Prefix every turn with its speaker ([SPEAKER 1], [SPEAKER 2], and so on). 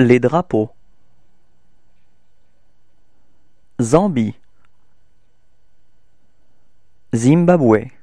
[SPEAKER 1] Les drapeaux Zambie
[SPEAKER 2] Zimbabwe